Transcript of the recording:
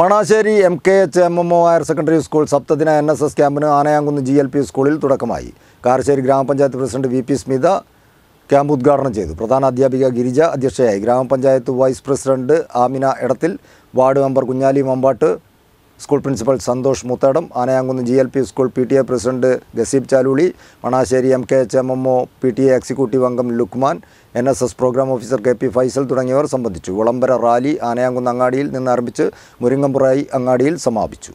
Manassery M K H M M O higher secondary school സപ്തദിന N S S ക്യാമ്പിന് Anayamkunnu G L P സ്കൂളിൽ തുടക്കമായി കാരശ്ശേരി ഗ്രാമപഞ്ചായത്ത് president V P Smitha camp ഉദ്ഘാടനം ചെയ്തു പ്രധാന അധ്യാപിക ഗിരിജ അധ്യക്ഷയായി ഗ്രാമപഞ്ചായത്ത് vice president Amina Edathil ward member Kunhali Mambatt school principal Santhosh Muthadam Anayamkunnu G L P school P T A president Gazeeb Chaluli Manassery M K H M M O P T A executive അംഗം Luqman N S S programme officer K P Faisal തുടങ്ങിയവർ സംബന്ധിച്ചു വിളംബര rally Anayamkunnu അങ്ങാടിയിൽ നിന്ന് ആരംഭിച്ച് മുരിങ്ങമ്പുറായി അങ്ങാടിയിൽ സമാപിച്ചു